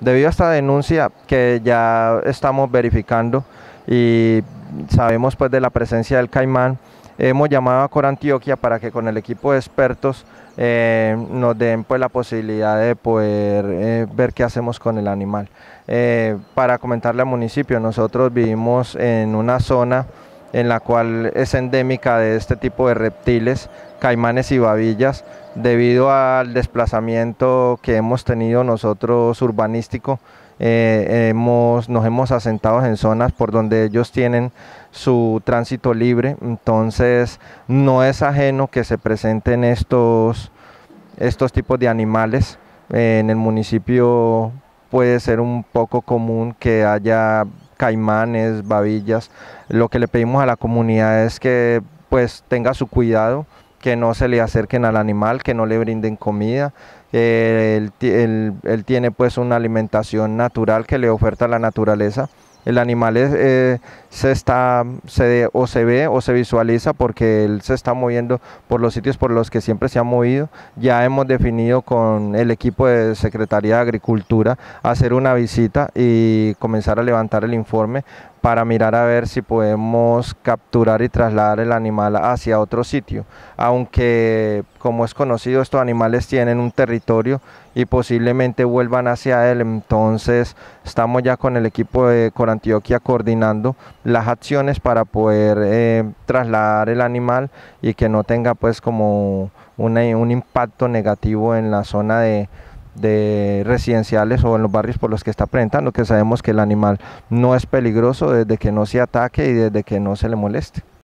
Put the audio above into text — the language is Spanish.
Debido a esta denuncia que ya estamos verificando y sabemos pues de la presencia del caimán, hemos llamado a Antioquia para que con el equipo de expertos eh, nos den pues la posibilidad de poder eh, ver qué hacemos con el animal. Eh, para comentarle al municipio, nosotros vivimos en una zona en la cual es endémica de este tipo de reptiles, caimanes y babillas, debido al desplazamiento que hemos tenido nosotros urbanístico. Eh, hemos, nos hemos asentado en zonas por donde ellos tienen su tránsito libre, entonces no es ajeno que se presenten estos, estos tipos de animales. Eh, en el municipio puede ser un poco común que haya caimanes, babillas. Lo que le pedimos a la comunidad es que pues tenga su cuidado, que no se le acerquen al animal, que no le brinden comida. Eh, él, tiene pues una alimentación natural que le oferta la naturaleza el animal eh, se está se, o se ve o se visualiza porque él se está moviendo por los sitios por los que siempre se ha movido. Ya hemos definido con el equipo de Secretaría de Agricultura hacer una visita y comenzar a levantar el informe para mirar a ver si podemos capturar y trasladar el animal hacia otro sitio. Aunque, como es conocido, estos animales tienen un territorio y posiblemente vuelvan hacia él. Entonces, estamos ya con el equipo de Corantioquia coordinando las acciones para poder eh, trasladar el animal y que no tenga pues como un impacto negativo en la zona de de residenciales o en los barrios por los que está presentando, que sabemos que el animal no es peligroso desde que no se ataque y desde que no se le moleste.